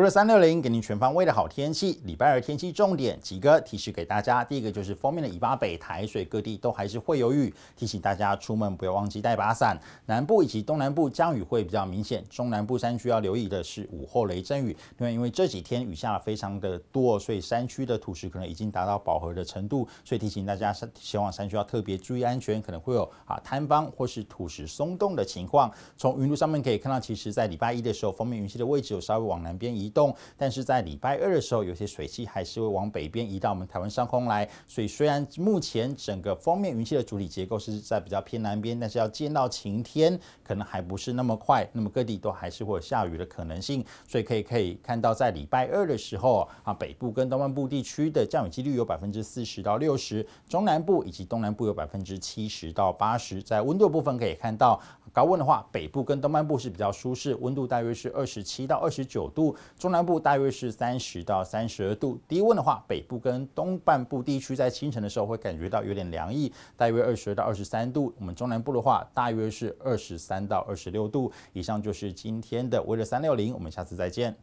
除了三六零给您全方位的好天气，礼拜二天气重点几个提示给大家。第一个就是封面的以巴北、台、水各地都还是会有雨，提醒大家出门不要忘记带把伞。南部以及东南部降雨会比较明显，中南部山区要留意的是午后雷阵雨。另外，因为这几天雨下了非常的多，所以山区的土石可能已经达到饱和的程度，所以提醒大家山前往山区要特别注意安全，可能会有啊坍方或是土石松动的情况。从云路上面可以看到，其实，在礼拜一的时候，封面云系的位置有稍微往南边移。动，但是在礼拜二的时候，有些水汽还是会往北边移到我们台湾上空来。所以虽然目前整个封面云系的主体结构是在比较偏南边，但是要见到晴天可能还不是那么快。那么各地都还是会有下雨的可能性，所以可以可以看到，在礼拜二的时候啊，北部跟东半部地区的降雨几率有百分之四十到六十，中南部以及东南部有百分之七十到八十。在温度部分可以看到。高温的话，北部跟东半部是比较舒适，温度大约是二十七到二十九度；中南部大约是三十到三十二度。低温的话，北部跟东半部地区在清晨的时候会感觉到有点凉意，大约二十二到二十三度。我们中南部的话，大约是二十三到二十六度。以上就是今天的微热三六零，我们下次再见。